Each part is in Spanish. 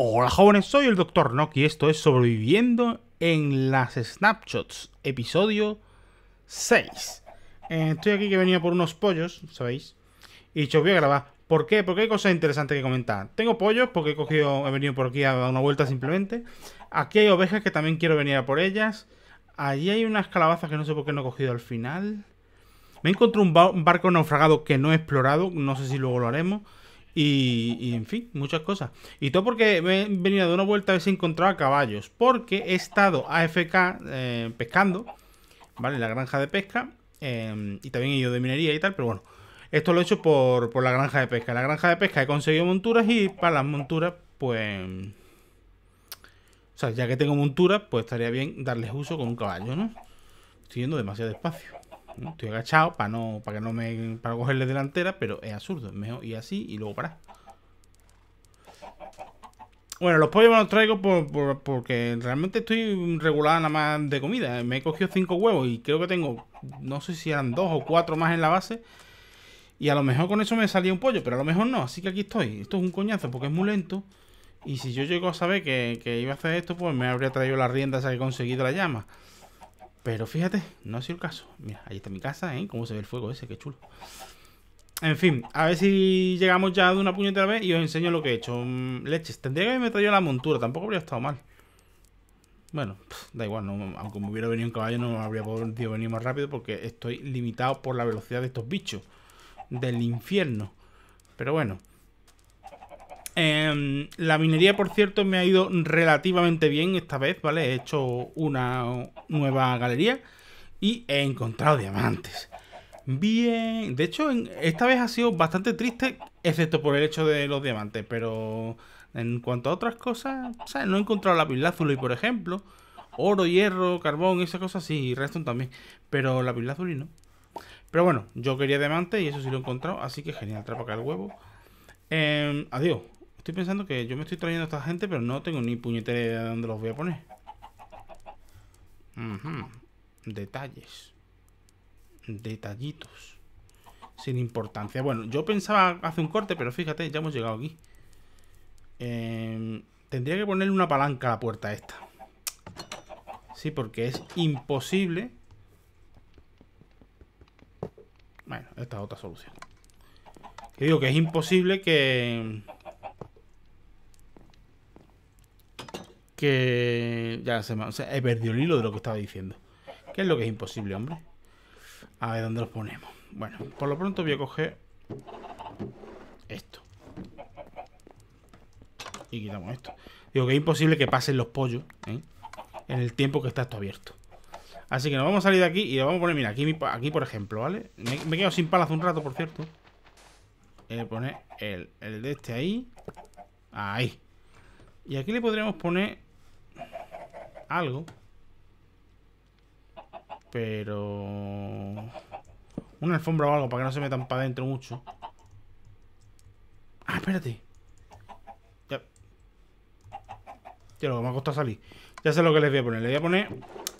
Hola jóvenes, soy el Dr. Nock y esto es Sobreviviendo en las Snapshots, episodio 6. Eh, estoy aquí que venía por unos pollos, ¿sabéis? Y yo voy a grabar. ¿Por qué? Porque hay cosas interesantes que comentar. Tengo pollos porque he, cogido, he venido por aquí a dar una vuelta simplemente. Aquí hay ovejas que también quiero venir a por ellas. Allí hay unas calabazas que no sé por qué no he cogido al final. Me encontré un barco naufragado que no he explorado, no sé si luego lo haremos. Y, en fin, muchas cosas. Y todo porque he venido de una vuelta a ver si encontraba caballos. Porque he estado AFK eh, pescando, ¿vale? En la granja de pesca. Em, y también he ido de minería y tal, pero bueno. Esto lo he hecho por, por la granja de pesca. En la granja de pesca he conseguido monturas y para las monturas, pues... O sea, ya que tengo monturas, pues estaría bien darles uso con un caballo, ¿no? Estoy yendo demasiado despacio. Estoy agachado para no para que no me para cogerle delantera, pero es absurdo. mejor ir así y luego parar. Bueno, los pollos me los traigo por, porque realmente estoy regulada nada más de comida. Me he cogido cinco huevos y creo que tengo, no sé si eran dos o cuatro más en la base. Y a lo mejor con eso me salía un pollo, pero a lo mejor no. Así que aquí estoy. Esto es un coñazo porque es muy lento. Y si yo llego a saber que, iba a hacer esto, pues me habría traído la rienda esa que he conseguido la llama. Pero fíjate, no ha sido el caso. Mira, ahí está mi casa, ¿eh? Cómo se ve el fuego ese, qué chulo. En fin, a ver si llegamos ya de una puñetera vez y os enseño lo que he hecho. Mm, leches, tendría que haberme traído la montura, tampoco habría estado mal. Bueno, da igual, no, aunque me hubiera venido un caballo no habría podido venir más rápido porque estoy limitado por la velocidad de estos bichos. Del infierno. Pero bueno, Em, la minería, por cierto, me ha ido relativamente bien esta vez, ¿vale? He hecho una nueva galería y he encontrado diamantes. Bien, de hecho, esta vez ha sido bastante triste, excepto por el hecho de los diamantes, pero en cuanto a otras cosas, o sea, no he encontrado y, por ejemplo, oro, hierro, carbón, esas cosas sí, y también, pero la azul no. Pero bueno, yo quería diamantes y eso sí lo he encontrado, así que genial, trapa acá el huevo. Em, adiós. Estoy pensando que yo me estoy trayendo a esta gente, pero no tengo ni puñetera idea de dónde los voy a poner. Detalles. Detallitos. Sin importancia. Bueno, yo pensaba hacer un corte, pero fíjate, ya hemos llegado aquí. Em, tendría que ponerle una palanca a la puerta esta. Sí, porque es imposible. Bueno, esta es otra solución. Que digo que es imposible que... que ya se me, o sea, he perdido el hilo de lo que estaba diciendo. ¿Qué es lo que es imposible, hombre? A ver dónde los ponemos. Bueno, por lo pronto voy a coger esto. Y quitamos esto. Digo que es imposible que pasen los pollos ¿eh? en el tiempo que está esto abierto. Así que nos vamos a salir de aquí y le vamos a poner, mira, aquí, aquí por ejemplo, ¿vale? Me, he quedado sin palas un rato, por cierto. Eh, poner el, el de este ahí. Ahí. Y aquí le podríamos poner algo. Pero... Una alfombra o algo para que no se metan para adentro mucho. Ah, espérate. Ya. Ya lo que me ha costado salir. Ya sé lo que les voy a poner. Les voy a poner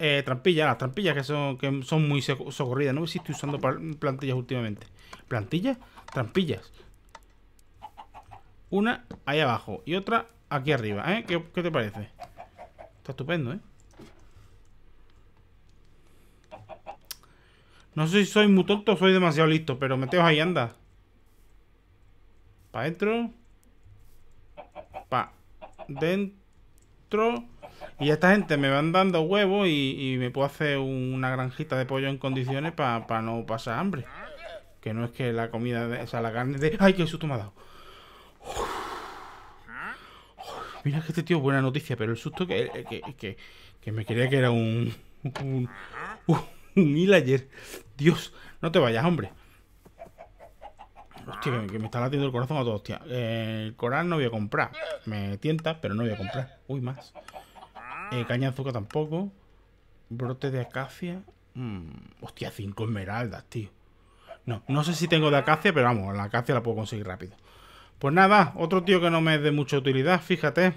eh, trampillas. Las trampillas que son, que son muy socorridas. No sé si estoy usando plantillas últimamente. ¿Plantillas? Trampillas. Una ahí abajo y otra aquí arriba. ¿eh? qué te parece? estupendo, ¿eh? No sé si soy muy tonto o soy demasiado listo, pero meteos ahí, anda. Pa' dentro. Pa' dentro. Y esta gente me van dando huevos y, me puedo hacer una granjita de pollo en condiciones para no pasar hambre. Que no es que la comida, o sea, la carne de... ¡Ay, qué susto me ha dado! Mira que este tío, buena noticia, pero el susto que, eh, que, me creía que era un, un, un, un Dios, no te vayas, hombre. Hostia, que me está latiendo el corazón a todos, hostia. el coral no voy a comprar. Me tienta, pero no voy a comprar. Uy, más. Eh, caña de azúcar tampoco. Brote de acacia. Mm, hostia, cinco esmeraldas, tío. No, no sé si tengo de acacia, pero vamos, la acacia la puedo conseguir rápido. Pues nada, otro tío que no me es de mucha utilidad, fíjate.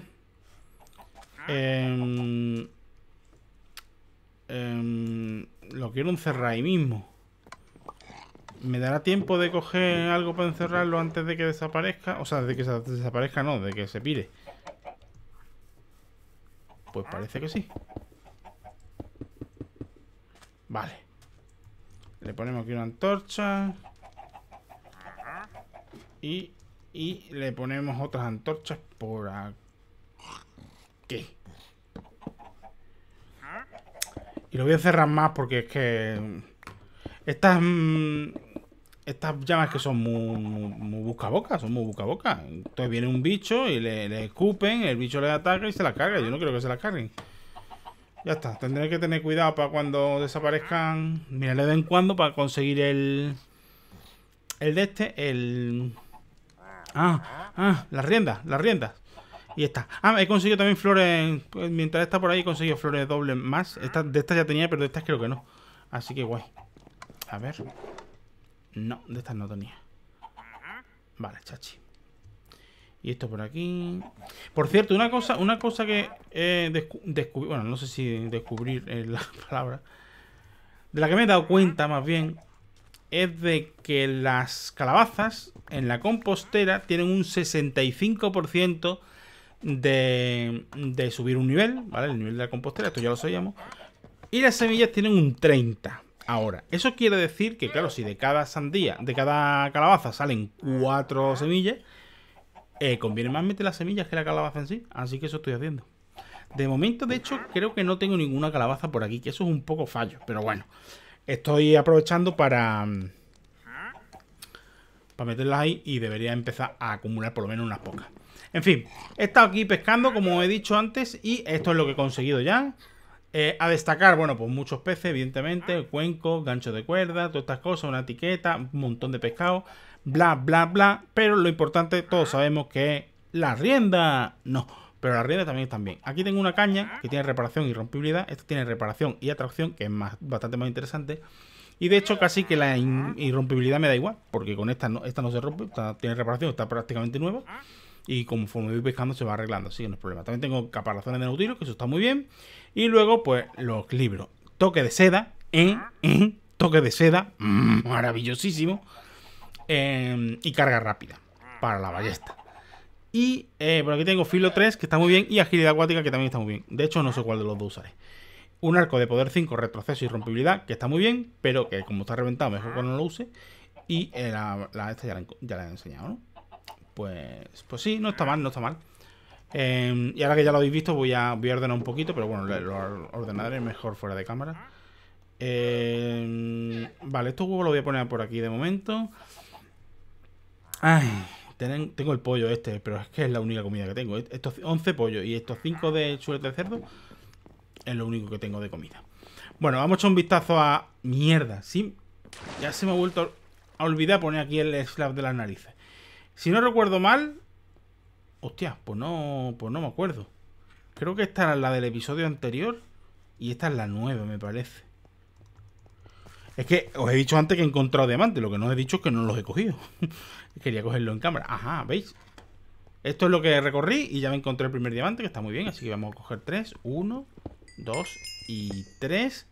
Em, em, lo quiero encerrar ahí mismo. ¿Me dará tiempo de coger algo para encerrarlo antes de que desaparezca? O sea, de que desaparezca no, de que se pire. Pues parece que sí. Vale. Le ponemos aquí una antorcha. Y y le ponemos otras antorchas por aquí. Y lo voy a cerrar más porque es que... Estas... Mm, estas llamas que son muy, muy, son muy busca boca. Entonces viene un bicho y le, le escupen, el bicho le ataca y se la carga. Yo no creo que se la carguen. Ya está, tendré que tener cuidado para cuando desaparezcan. mira de vez en cuando para conseguir el. El de este, el. Ah, ah, las riendas, las riendas. Y está. Ah, he conseguido también flores. Pues, mientras está por ahí, he conseguido flores dobles más. Estas, de estas ya tenía, pero de estas creo que no. Así que guay. A ver. No, de estas no tenía. Vale, chachi. Y esto por aquí. Por cierto, una cosa, una cosa que he Bueno, no sé si descubrir eh, la palabra. De la que me he dado cuenta, más bien es de que las calabazas en la compostera tienen un 65% de, de subir un nivel, ¿vale? El nivel de la compostera, esto ya lo sabíamos. Y las semillas tienen un 30%. Ahora, eso quiere decir que, claro, si de cada sandía, de cada calabaza salen cuatro semillas, eh, conviene más meter las semillas que la calabaza en sí. Así que eso estoy haciendo. De momento, de hecho, creo que no tengo ninguna calabaza por aquí, que eso es un poco fallo, pero bueno. Estoy aprovechando para... Mm, para meterlas ahí y debería empezar a acumular por lo menos unas pocas. En fin, he estado aquí pescando, como he dicho antes, y esto es lo que he conseguido ya. Eh, a destacar, bueno, pues muchos peces, evidentemente, cuenco, gancho de cuerda, todas estas cosas, una etiqueta, un montón de pescado, bla, bla, bla. Pero lo importante, todos sabemos que la rienda. No pero las riendas también están bien. Aquí tengo una caña que tiene reparación y rompibilidad, esta tiene reparación y atracción, que es bastante más interesante. Y de hecho casi que la irrompibilidad me da igual, porque con esta no, esta no se rompe, tiene reparación, está prácticamente nueva. Y conforme voy pescando se va arreglando, así que no es problema. También tengo caparazones de nautilus, que eso está muy bien. Y luego, pues, los libros. Toque de seda, ¿eh? ¿Eh? toque de seda, mm, maravillosísimo. Em, y carga rápida para la ballesta. Y eh, por aquí tengo filo 3, que está muy bien, y agilidad acuática, que también está muy bien. De hecho, no sé cuál de los dos usaré. Un arco de poder 5, retroceso y rompibilidad, que está muy bien, pero que como está reventado, mejor que no lo use. Y eh, la, esta ya la, he enseñado, ¿no? Pues, pues sí, no está mal, no está mal. Em, y ahora que ya lo habéis visto, voy a, ordenar un poquito, pero bueno, lo ordenaré mejor fuera de cámara. Em, vale, estos huevos los voy a poner por aquí de momento. Ay tengo el pollo este, pero es que es la única comida que tengo. Estos 11 pollos y estos 5 de chuletas de cerdo es lo único que tengo de comida. Bueno, vamos a echar un vistazo a... Mierda, sí. Ya se me ha vuelto a olvidar poner aquí el slab de las narices. Si no recuerdo mal... Hostia, pues no, pues no me acuerdo. Creo que esta era la del episodio anterior y esta es la nueva, me parece. Es que os he dicho antes que he encontrado diamantes, lo que no he dicho es que no los he cogido. Quería cogerlo en cámara. Ajá, ¿veis? Esto es lo que recorrí y ya me encontré el primer diamante, que está muy bien. Así que vamos a coger tres. Uno, dos y tres.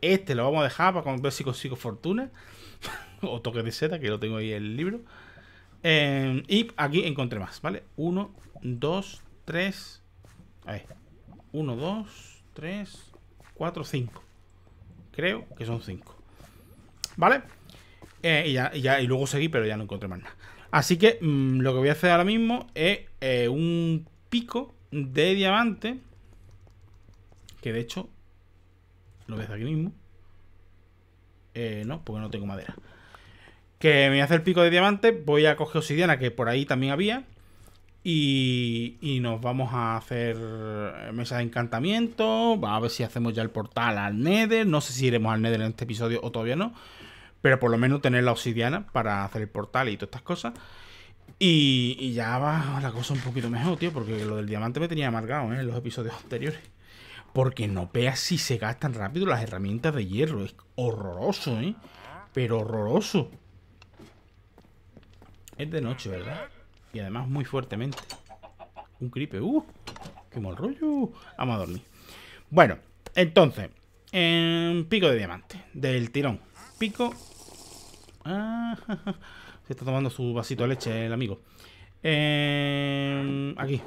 Este lo vamos a dejar para ver si consigo fortuna. o toque de seta, que lo tengo ahí en el libro. Em, y aquí encontré más, ¿vale? Uno, dos, tres. Ahí. Uno, dos, tres, cuatro, cinco. Creo que son cinco. ¿vale? Eh, y, ya, y, luego seguí, pero ya no encontré más nada. Así que mm, lo que voy a hacer ahora mismo es eh, un pico de diamante. Que de hecho, lo ves aquí mismo. Eh, no, porque no tengo madera. Que me voy a hacer pico de diamante. Voy a coger obsidiana, que por ahí también había. Y, y, nos vamos a hacer mesa de encantamiento. A ver si hacemos ya el portal al Nether. No sé si iremos al Nether en este episodio o todavía no pero por lo menos tener la obsidiana para hacer el portal y todas estas cosas. Y, ya va la cosa un poquito mejor, tío, porque lo del diamante me tenía amargado ¿eh? en los episodios anteriores. Porque no veas si se gastan rápido las herramientas de hierro. Es horroroso, ¿eh? Pero horroroso. Es de noche, ¿verdad? Y además muy fuertemente. Un creeper. ¡Uh! ¡Qué mal rollo! Vamos a dormir. Bueno, entonces. Em, pico de diamante. Del tirón. Pico Ah, se está tomando su vasito de leche el amigo. Em, aquí.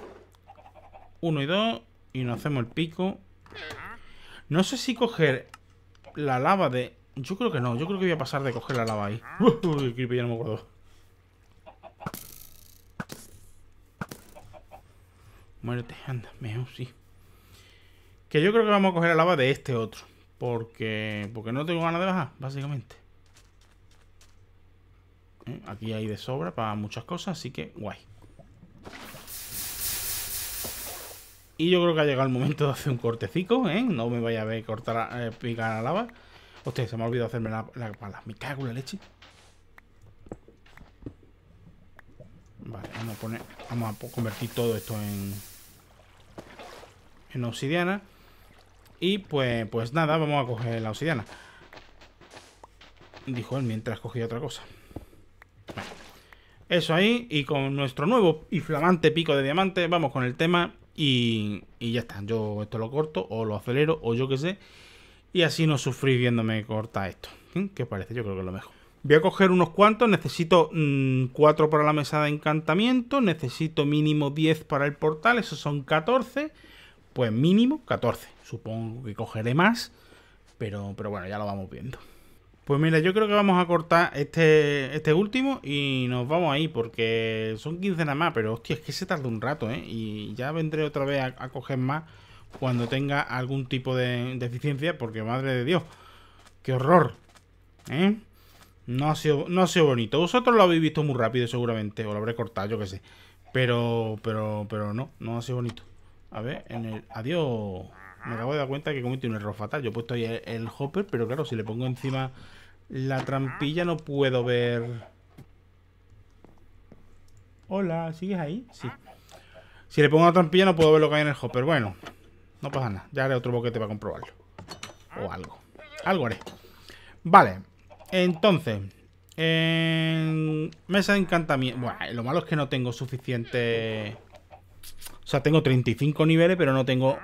Uno y dos. Y nos hacemos el pico. No sé si coger la lava de... Yo creo que no. Yo creo que voy a pasar de coger la lava ahí. Uy, creepy, ya no me acuerdo. Muérete, anda, mejor sí. Que yo creo que vamos a coger la lava de este otro. Porque, porque no tengo ganas de bajar, básicamente. ¿eh? Aquí hay de sobra para muchas cosas, así que guay. Y yo creo que ha llegado el momento de hacer un cortecico, ¿eh? No me vaya a ver cortar, eh, picar la lava. Hostia, se me ha olvidado hacerme la, pala. Me cago en la leche. Vale, vamos a poner... Vamos a convertir todo esto en... En obsidiana. Y pues, pues nada, vamos a coger la obsidiana. Dijo él mientras cogía otra cosa eso ahí, y con nuestro nuevo y flamante pico de diamante, vamos con el tema y, ya está. Yo esto lo corto, o lo acelero, o yo qué sé. Y así no sufrís viéndome corta esto. ¿Mm? ¿Qué parece? Yo creo que es lo mejor. Voy a coger unos cuantos. Necesito 4 mm, para la mesa de encantamiento. Necesito mínimo 10 para el portal. Esos son 14. Pues mínimo 14. Supongo que cogeré más. Pero, pero bueno, ya lo vamos viendo. Pues mira, yo creo que vamos a cortar este, este último y nos vamos ahí, porque son 15 nada más, pero hostia, es que se tarda un rato, ¿eh? Y ya vendré otra vez a, coger más cuando tenga algún tipo de deficiencia, porque madre de Dios, qué horror, ¿eh? No ha, sido, no bonito. Vosotros lo habéis visto muy rápido, seguramente, o lo habré cortado, yo qué sé. Pero, pero, pero no, no ha sido bonito. A ver, en el... Adiós. Me acabo de dar cuenta que cometí un error fatal. Yo he puesto ahí el hopper, pero claro, si le pongo encima la trampilla no puedo ver. Hola, ¿sigues ahí? Sí. Si le pongo una trampilla no puedo ver lo que hay en el hopper. Bueno, no pasa nada. Ya haré otro boquete para comprobarlo. O algo. Algo haré. Vale. Entonces. En... Mesa de encantamiento. Bueno, lo malo es que no tengo suficiente... O sea, tengo 35 niveles, pero no tengo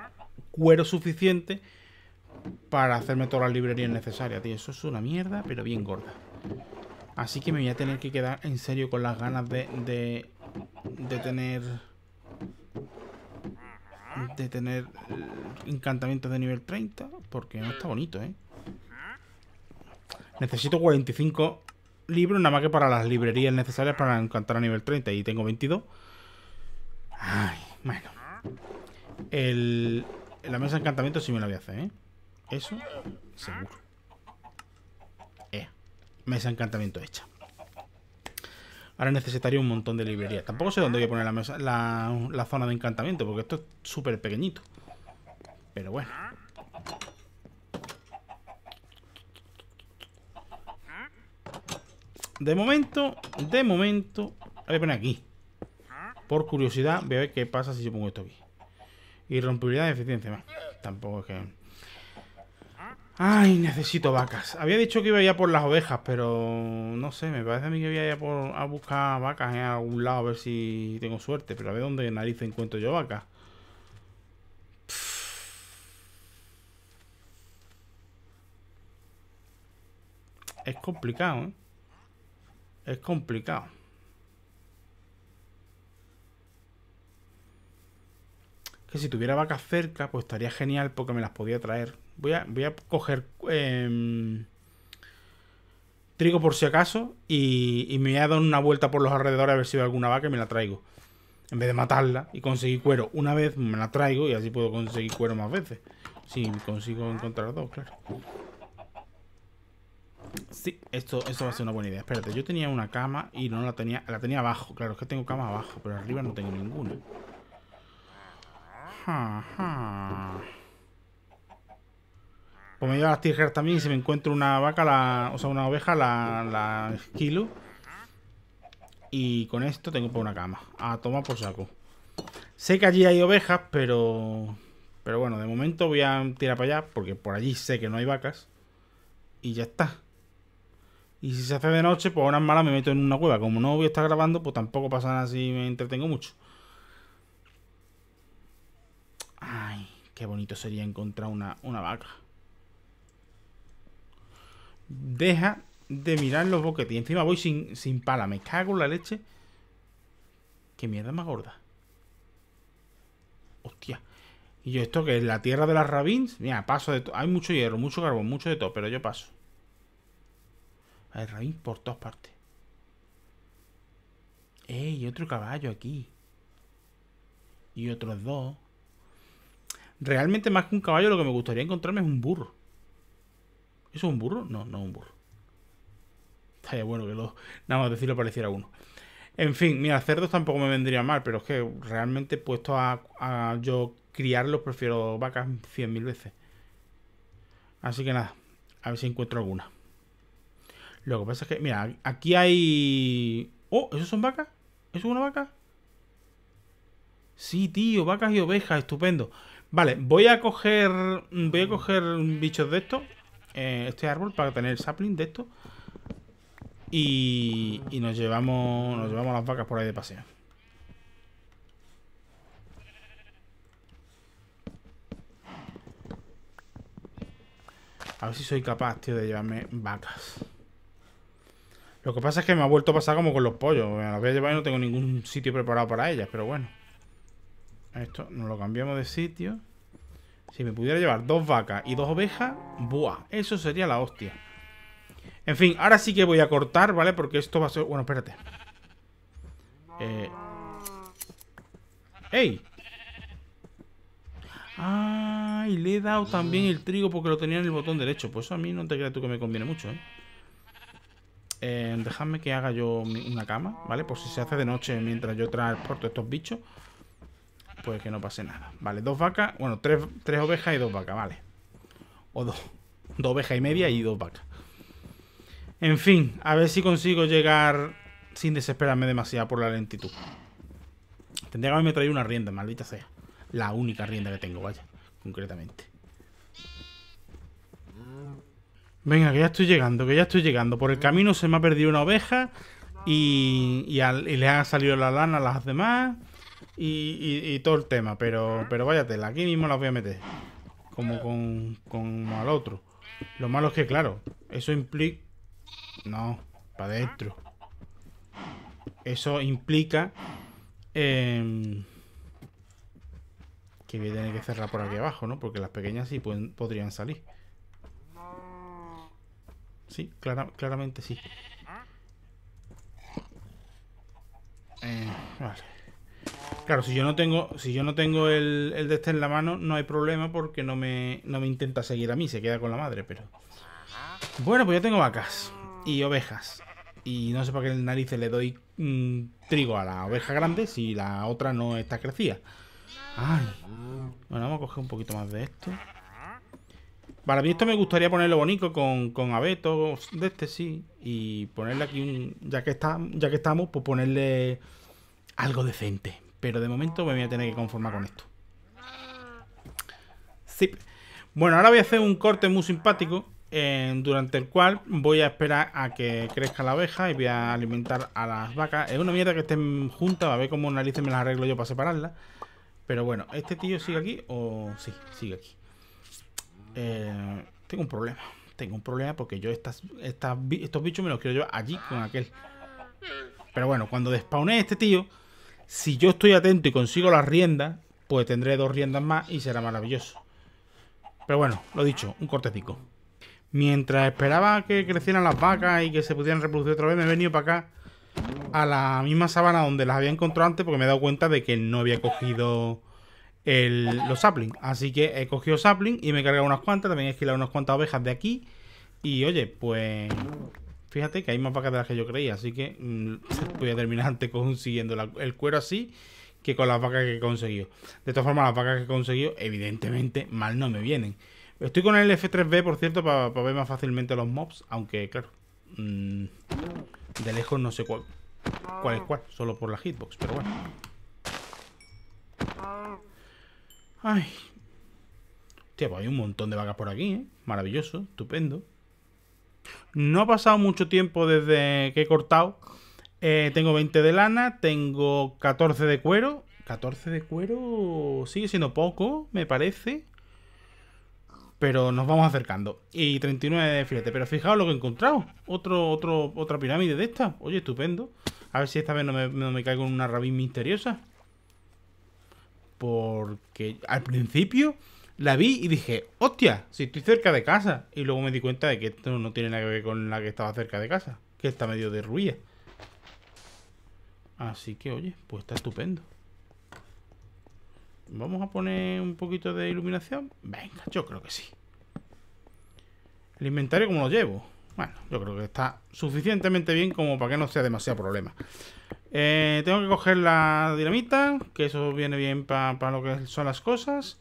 cuero suficiente para hacerme todas las librerías necesarias, tío. Eso es una mierda, pero bien gorda. Así que me voy a tener que quedar en serio con las ganas de, de, tener... De tener eh, encantamientos de nivel 30, porque no está bonito, ¿eh? Necesito 45 libros, nada más que para las librerías necesarias para encantar a nivel 30, y tengo 22. Ay, bueno. la mesa de encantamiento sí me la voy a hacer, ¿eh? Eso, seguro. Eh, mesa encantamiento hecha. Ahora necesitaría un montón de librería Tampoco sé dónde voy a poner la, mesa, la, zona de encantamiento, porque esto es súper pequeñito. Pero bueno. De momento, de momento, voy a poner aquí. Por curiosidad, voy a ver qué pasa si yo pongo esto aquí. Y Irrompibilidad de eficiencia. Tampoco es que... Ay, necesito vacas. Había dicho que iba ya por las ovejas, pero no sé, me parece a mí que voy a ir por, a buscar vacas en algún lado a ver si tengo suerte, pero a ver dónde nariz encuentro yo vacas. Es complicado, ¿eh? Es complicado. Que si tuviera vacas cerca, pues estaría genial porque me las podía traer. Voy a, coger em, trigo por si acaso y, me voy a dar una vuelta por los alrededores a ver si veo alguna vaca y me la traigo. En vez de matarla y conseguir cuero una vez, me la traigo y así puedo conseguir cuero más veces. Si consigo encontrar dos, claro. Sí, esto, esto va a ser una buena idea. Espérate, yo tenía una cama y no la tenía... La tenía abajo, claro, es que tengo cama abajo, pero arriba no tengo ninguna. Como me llevo las tijeras también y si me encuentro una vaca, la, o sea, una oveja, la, la esquilo. Y con esto tengo por una cama. A tomar por saco. Sé que allí hay ovejas, pero... Pero bueno, de momento voy a tirar para allá porque por allí sé que no hay vacas. Y ya está. Y si se hace de noche, pues ahora mala me meto en una cueva. Como no voy a estar grabando, pues tampoco pasa nada si me entretengo mucho. Ay, qué bonito sería encontrar una vaca. Deja de mirar los boquetes. Y encima voy sin, pala. Me cago en la leche. Qué mierda más gorda. Hostia. Y yo, esto que es la tierra de las rabins. Mira, paso de todo. Hay mucho hierro, mucho carbón, mucho de todo, pero yo paso. Hay rabins por todas partes. ¡Ey! Otro caballo aquí. Y otros dos. Realmente, más que un caballo, lo que me gustaría encontrarme es un burro. ¿Eso es un burro? No, no es un burro. Estaría bueno que lo, nada más decirlo pareciera uno. En fin, mira, cerdos tampoco me vendría mal, pero es que realmente puesto a, yo criarlos, prefiero vacas 100.000 veces. Así que nada, a ver si encuentro alguna. Lo que pasa es que, mira, aquí hay... Oh, ¿Esos son vacas? ¿Eso es una vaca? Sí, tío, vacas y ovejas, estupendo. Vale, voy a coger... Voy a coger bichos de estos eh, este árbol para tener el sapling de esto. Y, nos llevamos nos llevamos las vacas por ahí de paseo. A ver si soy capaz, tío, de llevarme vacas. Lo que pasa es que me ha vuelto a pasar como con los pollos. Me las voy a llevar y no tengo ningún sitio preparado para ellas, pero bueno. Esto nos lo cambiamos de sitio. Si me pudiera llevar dos vacas y dos ovejas, ¡buah! Eso sería la hostia. En fin, ahora sí que voy a cortar, ¿vale? Porque esto va a ser... Bueno, espérate. Eh. ¡Ey! ¡Ay! le he dado también el trigo porque lo tenía en el botón derecho. Pues a mí no te creas tú que me conviene mucho, ¿eh? eh dejadme que haga yo una cama, ¿vale? Por si se hace de noche mientras yo transporto estos bichos pues que no pase nada. Vale, dos vacas, bueno, tres, tres ovejas y dos vacas, vale. O dos, dos ovejas y media y dos vacas. En fin, a ver si consigo llegar sin desesperarme demasiado por la lentitud. Tendría que haberme traído una rienda, maldita sea. La única rienda que tengo, vaya, concretamente. Venga, que ya estoy llegando, que ya estoy llegando. Por el camino se me ha perdido una oveja y, y le ha salido la lana a las demás y, todo el tema, pero, pero váyatela, aquí mismo la voy a meter. Como con, con al otro. Lo malo es que, claro, eso implica... No, para adentro. Eso implica... Em, que voy a tener que cerrar por aquí abajo, ¿no? Porque las pequeñas sí podrían salir. Sí, claramente sí. ¿Ah? Eh, vale. Claro, si yo no tengo, si yo no tengo el, el de este en la mano, no hay problema porque no me, no me intenta seguir a mí, se queda con la madre, pero. Bueno, pues yo tengo vacas y ovejas. Y no sé para qué el nariz le doy mm, trigo a la oveja grande si la otra no está crecida. Ay. Bueno, vamos a coger un poquito más de esto. Para mí esto me gustaría ponerlo bonito con, con abetos de este sí. Y ponerle aquí un. Ya que está, ya que estamos, pues ponerle algo decente. Pero de momento me voy a tener que conformar con esto. Sí. Bueno, ahora voy a hacer un corte muy simpático eh, durante el cual voy a esperar a que crezca la abeja y voy a alimentar a las vacas. Es una mierda que estén juntas, a ver cómo narices me las arreglo yo para separarlas. Pero bueno, ¿este tío sigue aquí o...? Sí, sigue aquí. Eh, tengo un problema. Tengo un problema porque yo estas, estas, estos bichos me los quiero yo allí con aquel. Pero bueno, cuando despawné este tío... Si yo estoy atento y consigo las riendas, pues tendré dos riendas más y será maravilloso. Pero bueno, lo dicho, un cortecico. Mientras esperaba que crecieran las vacas y que se pudieran reproducir otra vez, me he venido para acá a la misma sabana donde las había encontrado antes porque me he dado cuenta de que no había cogido los saplings. Así que he cogido saplings y me he cargado unas cuantas, también he esquilado unas cuantas ovejas de aquí. Y oye, pues Fíjate que hay más vacas de las que yo creía, así que mm, voy a terminar antes consiguiendo el cuero así que con las vacas que he conseguido. De todas formas, las vacas que he conseguido, evidentemente, mal no me vienen. Estoy con el F3B, por cierto, para ver más fácilmente los mobs, aunque, claro, mm, de lejos no sé cuál, cuál es cuál, solo por la hitbox, pero bueno. Ay. Hostia, pues hay un montón de vacas por aquí, ¿eh? Maravilloso, estupendo. No ha pasado mucho tiempo desde que he cortado. Eh, tengo 20 de lana, tengo 14 de cuero. 14 de cuero sigue siendo poco, me parece. Pero nos vamos acercando. Y 39 de filete. Pero fijaos lo que he encontrado. Otro, otro, otra pirámide de esta. Oye, estupendo. A ver si esta vez no me, me caigo en una rabín misteriosa. Porque al principio la vi y dije, hostia, si estoy cerca de casa. Y luego me di cuenta de que esto no tiene nada que ver con la que estaba cerca de casa, que está medio de derruida. Así que, oye, pues está estupendo. ¿Vamos a poner un poquito de iluminación? Venga, yo creo que sí. El inventario, ¿cómo lo llevo? Bueno, yo creo que está suficientemente bien como para que no sea demasiado problema. Eh, tengo que coger la dinamita, que eso viene bien para lo que son las cosas.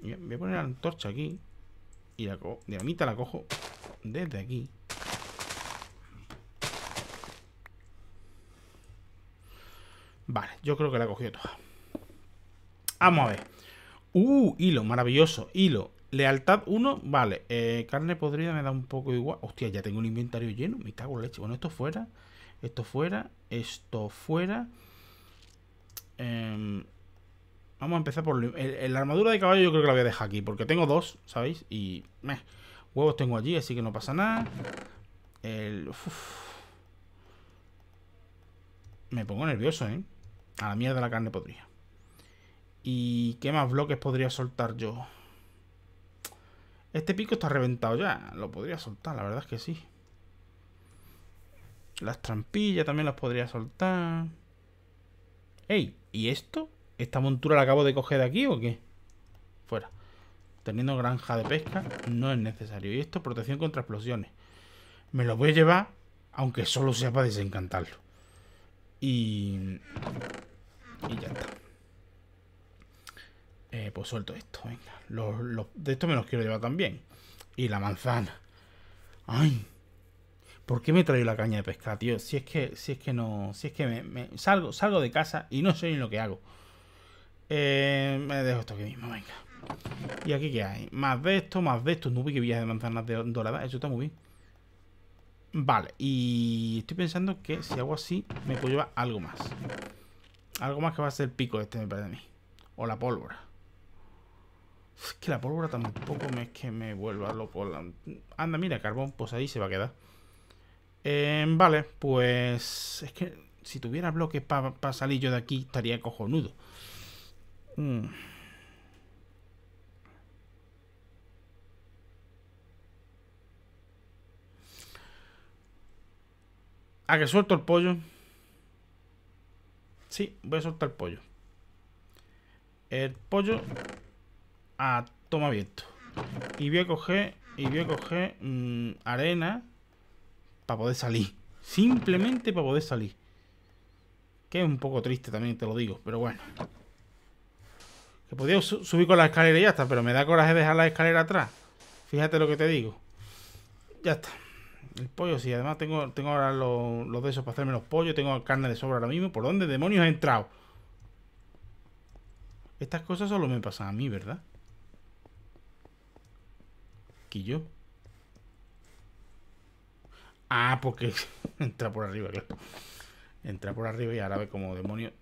Voy a poner la antorcha aquí. Y la mitad la cojo desde aquí. Vale, yo creo que la he cogido toda. Vamos a ver. Uh, hilo, maravilloso. Hilo. Lealtad 1, vale. Eh, carne podrida me da un poco igual. Hostia, ya tengo un inventario lleno. Me cago en leche. Bueno, esto fuera. Esto fuera. Esto fuera. Eh, Vamos a empezar por... La armadura de caballo yo creo que la voy a dejar aquí, porque tengo dos, ¿sabéis? Y... Meh, huevos tengo allí, así que no pasa nada. El... Me pongo nervioso, ¿eh? A la mierda la carne podría. ¿Y qué más bloques podría soltar yo? Este pico está reventado ya. Lo podría soltar, la verdad es que sí. Las trampillas también las podría soltar. ¡Ey! ¿Y esto? ¿Esta montura la acabo de coger de aquí o qué? Fuera. Teniendo granja de pesca no es necesario. Y esto, protección contra explosiones. Me lo voy a llevar, aunque solo sea para desencantarlo. Y... Y ya está. Eh, pues suelto esto, venga. de esto me los quiero llevar también. Y la manzana. Ay. ¿Por qué me traído la caña de pesca, tío? Si es que, si es que no. Si es que salgo, salgo de casa y no sé ni lo que hago. Eh, me dejo esto aquí mismo, venga. ¿Y aquí qué hay? Más de esto, más de esto. vi que vías de manzanas doradas. Eso está muy bien. Vale, y estoy pensando que si hago así, me puedo llevar algo más. Algo más que va a ser el pico este, me parece a mí. O la pólvora. Es que la pólvora tampoco me, es que me vuelva loco. Anda, mira, carbón, pues ahí se va a quedar. Eh, vale, pues... Es que si tuviera bloques para salir yo de aquí, estaría cojonudo. Mm. ¿A ah, que suelto el pollo? Sí, voy a soltar el pollo. El pollo a ah, toma abierto. Y voy a coger, y voy a coger mm, arena para poder salir. Simplemente para poder salir. Que es un poco triste también, te lo digo, pero bueno. Que podía subir con la escalera y ya está, pero me da coraje dejar la escalera atrás. Fíjate lo que te digo. Ya está. El pollo, sí, además tengo, tengo ahora los, los de para hacerme los pollos, tengo carne de sobra ahora mismo. ¿Por dónde demonios he entrado? Estas cosas solo me pasan a mí, ¿verdad? ¿Y yo? Ah, porque entra por arriba, claro. Entra por arriba y ahora ve como demonio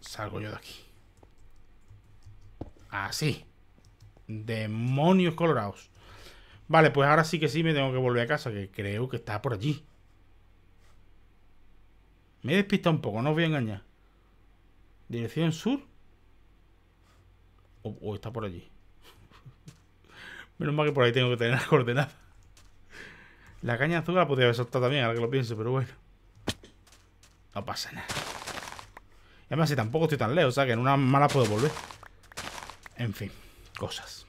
salgo yo de aquí. Así. Demonios colorados. Vale, pues ahora sí que sí me tengo que volver a casa, que creo que está por allí. Me he despistado un poco, no os voy a engañar. ¿Dirección sur? O, está por allí. Menos mal que por ahí tengo que tener las coordenadas. La caña azul la podría haber soltado también, ahora que lo pienso, pero bueno. No pasa nada. Y además, si tampoco estoy tan lejos, o sea que en una mala puedo volver. En fin, cosas.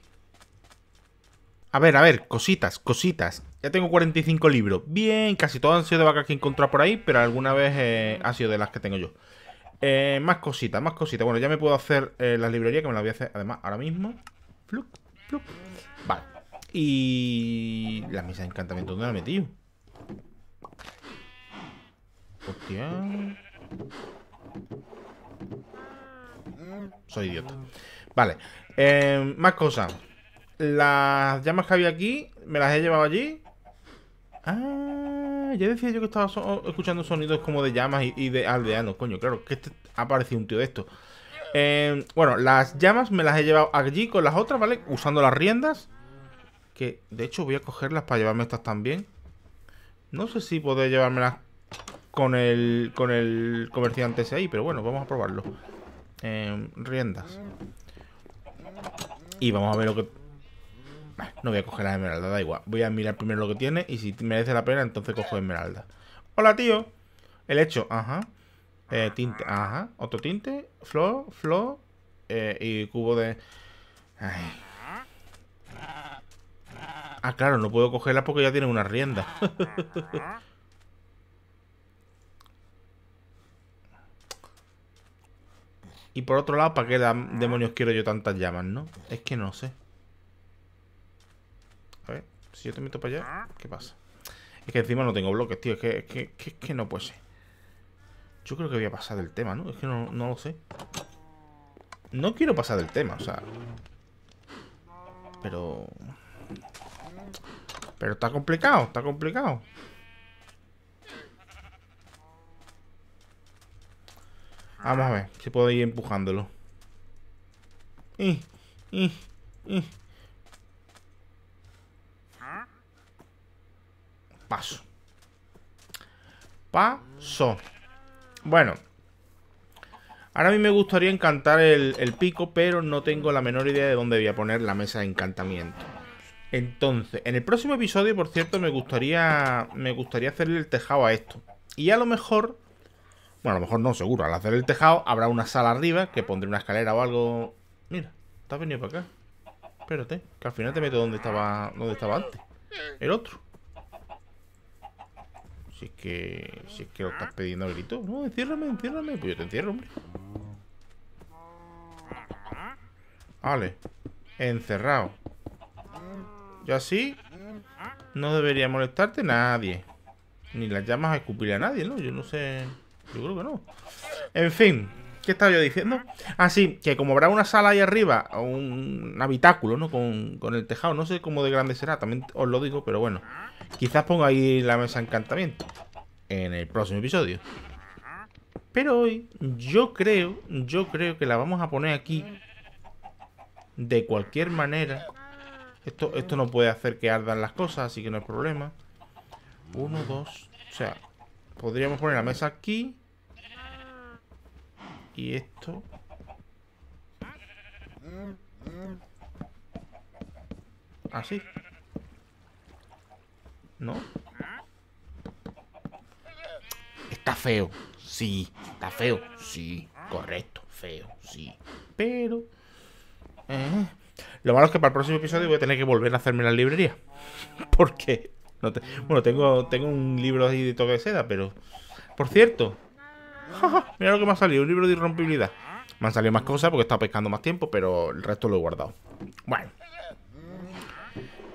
A ver, a ver, cositas, cositas. Ya tengo 45 libros. Bien, casi todos han sido de vacas que he encontrado por ahí, pero alguna vez eh, ha sido de las que tengo yo. Eh, más cositas, más cositas. Bueno, ya me puedo hacer eh, la librería, que me la voy a hacer además ahora mismo. Vale. Y... Las misas de encantamiento, ¿dónde la he metido? Hostia. Mm, soy idiota. Vale. Em, más cosas. Las llamas que había aquí, me las he llevado allí. Ah, ya decía yo que estaba escuchando sonidos como de llamas y, de aldeanos. Coño, claro, que este ha aparecido un tío de esto. Em, bueno, las llamas me las he llevado allí con las otras, ¿vale? Usando las riendas. Que, de hecho, voy a cogerlas para llevarme estas también. No sé si podré llevármelas con el, con el comerciante ese ahí, pero bueno, vamos a probarlo. Em, riendas. Y vamos a ver lo que... no voy a coger la esmeralda, da igual. Voy a mirar primero lo que tiene y si merece la pena, entonces cojo esmeralda. ¡Hola, tío! El hecho, ajá. Eh, tinte, ajá. Otro tinte, Flow, flow eh, y cubo de... Ah, claro, no puedo cogerla porque ya tiene una rienda. Y por otro lado, ¿para qué demonios quiero yo tantas llamas, no? Es que no sé. A ver, si yo te meto para allá, ¿qué pasa? Es que encima no tengo bloques, tío. Es que, es que, no puede ser. Yo creo que voy a pasar del tema, ¿no? Es que no lo sé. No quiero pasar del tema, o sea... Pero... Pero está complicado, está complicado. Vamos a ver si puedo ir empujándolo. Paso. Paso. Bueno. Ahora a mí me gustaría encantar el, pico, pero no tengo la menor idea de dónde voy a poner la mesa de encantamiento. Entonces, en el próximo episodio, por cierto, me gustaría me gustaría hacerle el tejado a esto. Y a lo mejor bueno, a lo mejor no, seguro. Al hacer el tejado habrá una sala arriba que pondré una escalera o algo. Mira, te has venido para acá. Espérate, que al final te meto donde estaba, donde estaba antes. El otro. Si es que. Si que lo estás pidiendo a grito. No, enciérrame, enciérrame. Pues yo te encierro, hombre. Vale. Encerrado. Yo así. No debería molestarte nadie. Ni las llamas a escupir a nadie, ¿no? Yo no sé. Yo creo que no. En fin, ¿qué estaba yo diciendo? Así ah, que como habrá una sala ahí arriba, un habitáculo, ¿no? Con, el tejado, no sé cómo de grande será, también os lo digo, pero bueno. Quizás ponga ahí la mesa encantamiento en el próximo episodio. Pero hoy yo creo, yo creo que la vamos a poner aquí de cualquier manera. Esto, esto no puede hacer que ardan las cosas, así que no hay problema. Uno, dos... O sea, podríamos poner la mesa aquí y esto. Así. ¿No? Está feo, sí. Está feo, sí. Correcto, feo, sí. Pero... Eh, lo malo es que para el próximo episodio voy a tener que volver a hacerme la librería. Porque... Bueno, tengo, tengo un libro ahí de toque de seda, pero... Por cierto, Mira lo que me ha salido, un libro de irrompibilidad. Me han salido más cosas porque estaba pescando más tiempo, pero el resto lo he guardado. Bueno.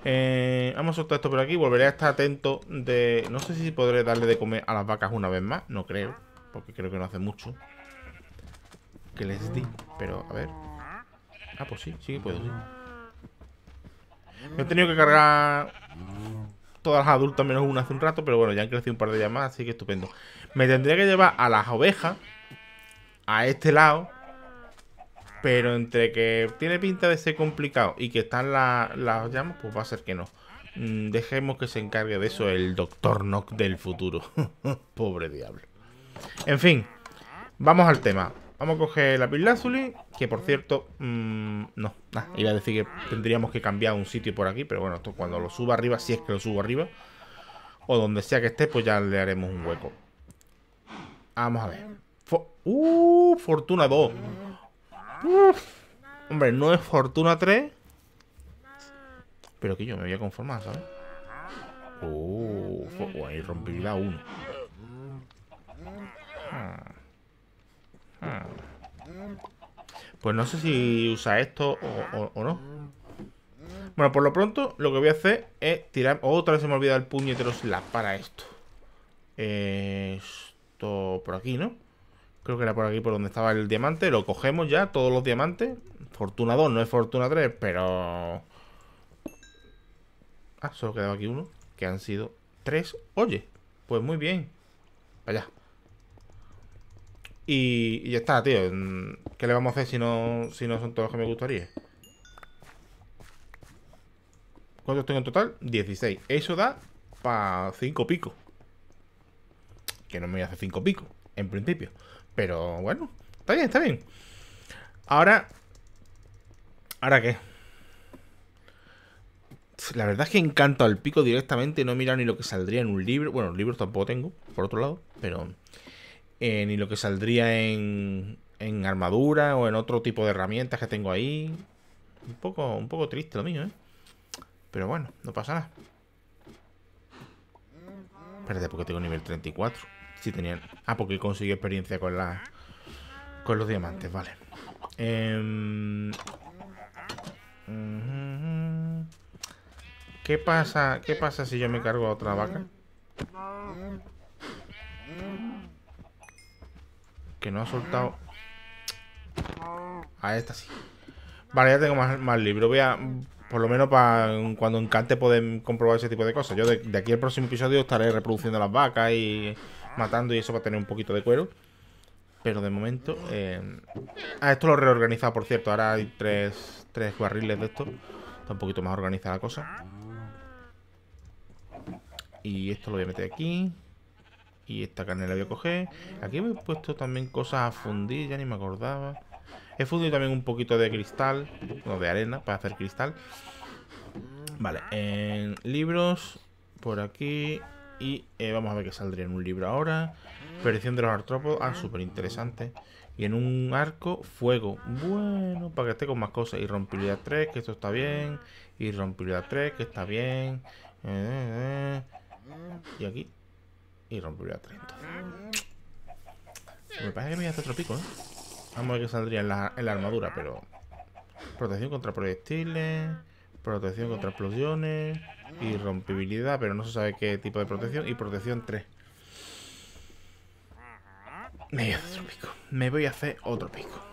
Eh, vamos a soltar esto por aquí. Volveré a estar atento de... No sé si podré darle de comer a las vacas una vez más. No creo. Porque creo que no hace mucho. Que les di. Pero, a ver. Ah, pues sí. Sí que puedo, he tenido que cargar todas las adultas menos una hace un rato, pero bueno, ya han crecido un par de más, así que estupendo. Me tendría que llevar a las ovejas. A este lado. Pero entre que tiene pinta de ser complicado y que están las llamas, pues va a ser que no. Mm, dejemos que se encargue de eso el Doctor Nock del futuro. Pobre diablo. En fin, vamos al tema. Vamos a coger la Pilazuli, que por cierto, mm, no, iba a decir que tendríamos que cambiar un sitio por aquí, pero bueno, esto cuando lo suba arriba, si es que lo subo arriba, o donde sea que esté, pues ya le haremos un hueco. Vamos a ver. uh, Fortuna 2. Uf. Hombre, no es Fortuna 3. Pero que yo me voy a conformar, ¿sabes? Uh, hay rompibilidad 1. Pues no sé si usa esto o, no. Bueno, por lo pronto lo que voy a hacer es tirar... Otra vez se me olvida el puñetero ¡La para esto. Eh por aquí, ¿no? Creo que era por aquí por donde estaba el diamante. Lo cogemos ya, todos los diamantes. Fortuna 2, no es Fortuna 3, pero... Ah, solo quedaba aquí uno, que han sido tres. Oye, pues muy bien. Vaya. Y, ya está, tío. ¿Qué le vamos a hacer si no, si no son todos los que me gustaría? ¿Cuántos tengo en total? 16. Eso da para 5 pico. Que no me voy a hacer cinco pico, en principio. Pero bueno, está bien, está bien. Ahora... ¿Ahora qué? La verdad es que encanto al pico directamente. No he mirado ni lo que saldría en un libro. Bueno, libros tampoco tengo, por otro lado. Pero... Eh, ni lo que saldría en, en armadura o en otro tipo de herramientas que tengo ahí. Un poco, un poco triste lo mío, ¿eh? Pero bueno, no pasa nada. Espérate, porque tengo nivel 34 si tenían. Ah, porque consiguió experiencia con la. Con los diamantes, vale. Em, ¿Qué pasa? ¿Qué pasa si yo me cargo a otra vaca? Que no ha soltado. A esta sí. Vale, ya tengo más, más libro. Voy a. Por lo menos para cuando encante pueden comprobar ese tipo de cosas. Yo de, de aquí al próximo episodio estaré reproduciendo las vacas y matando y eso va a tener un poquito de cuero. Pero de momento... Eh, ah, esto lo he reorganizado, por cierto. Ahora hay tres, tres barriles de esto. Está un poquito más organizada la cosa. Y esto lo voy a meter aquí. Y esta carne la voy a coger. Aquí me he puesto también cosas a fundir, ya ni me acordaba. He fundido también un poquito de cristal, no, de arena, para hacer cristal. Vale, en libros, por aquí, y eh, vamos a ver qué saldría en un libro ahora. Perdición de los artrópodos. Ah, súper interesante. Y en un arco, fuego. Bueno, para que esté con más cosas. Y Irrompibilidad 3, que esto está bien. Y Irrompibilidad 3, que está bien. Eh, eh, y aquí. y 3. Me parece que me voy a hacer otro pico, ¿eh? Vamos a ver qué saldría en la, en la armadura, pero... Protección contra proyectiles. Protección contra explosiones. Y rompibilidad, pero no se sabe qué tipo de protección. Y protección 3. Me voy a hacer otro pico. Me voy a hacer otro pico.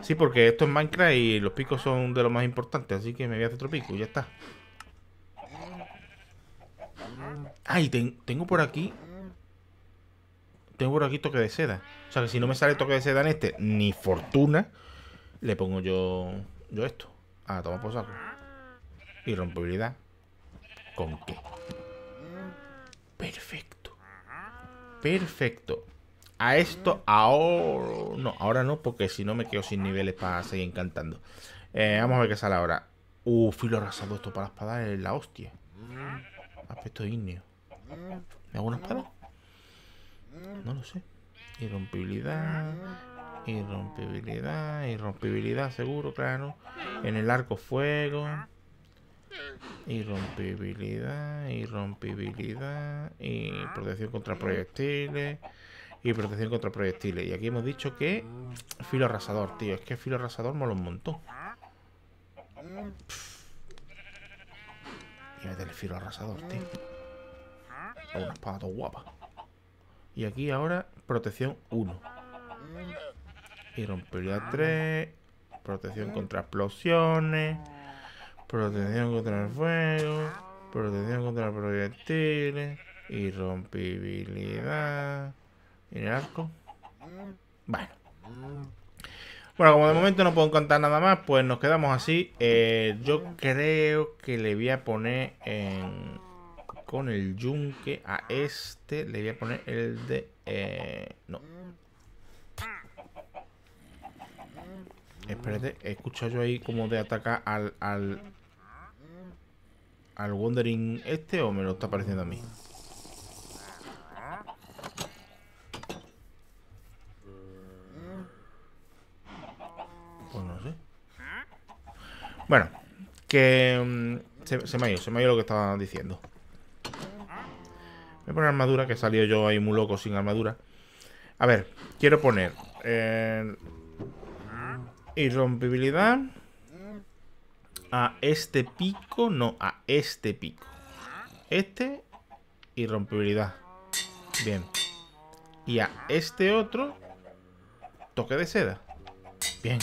Sí, porque esto es Minecraft y los picos son de lo más importante Así que me voy a hacer otro pico y ya está. Ay, tengo por aquí... Tengo por aquí toque de seda. O sea, que si no me sale toque de seda en este, ni fortuna, le pongo yo yo esto. Ah, toma por saco. Y rompibilidad. ¿Con qué? Perfecto. Perfecto. A esto ahora... No, ahora no, porque si no me quedo sin niveles para seguir encantando. Eh, vamos a ver qué sale ahora. Uh, filo arrasado esto para la espada es la hostia. Aspecto ígneo. ¿Alguna espada? No lo sé. Irrompibilidad. Irrompibilidad. Irrompibilidad, seguro, claro. En el arco fuego. Irrompibilidad, irrompibilidad y protección contra proyectiles y protección contra proyectiles. Y aquí hemos dicho que filo arrasador, tío. Es que filo arrasador me lo montó. Y mete el filo arrasador, tío. una espada guapa. Y aquí ahora protección 1. Irrompibilidad 3. Protección contra explosiones protección contra el fuego, protección contra proyectiles, irrompibilidad. ¿Y el arco? Bueno. Bueno, como de momento no puedo contar nada más, pues nos quedamos así. Eh, yo creo que le voy a poner con el yunque a este. Le voy a poner el de... Eh, no. Espérate, escuchado yo ahí como de atacar al, al, al Wondering este o me lo está pareciendo a mí? Pues no sé. Bueno, que mm, se, me ha ido, se me ha ido lo que estaba diciendo. Voy a poner armadura, que salió yo ahí muy loco sin armadura. A ver, quiero poner eh, irrompibilidad a este pico, no, a este pico. Este irrompibilidad Bien. Y a este otro, toque de seda. Bien.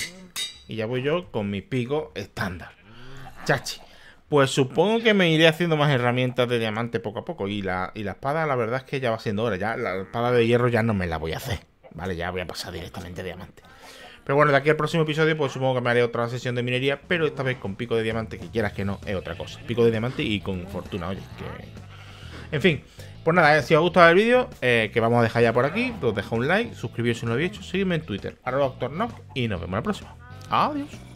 Y ya voy yo con mi pico estándar. Chachi. Pues supongo que me iré haciendo más herramientas de diamante poco a poco. Y la, y la espada, la verdad es que ya va siendo hora. Ya la espada de hierro ya no me la voy a hacer. Vale, ya voy a pasar directamente a diamante. Pero bueno, de aquí al próximo episodio, pues supongo que me haré otra sesión de minería, pero esta vez con pico de diamante, que quieras que no, es otra cosa. Pico de diamante y con fortuna, oye, que. En fin. Pues nada, eh, si os ha gustado el vídeo, eh, que vamos a dejar ya por aquí, os dejo un like, suscribiros si no lo habéis hecho, seguidme en Twitter, arroba y nos vemos la próxima. Adiós.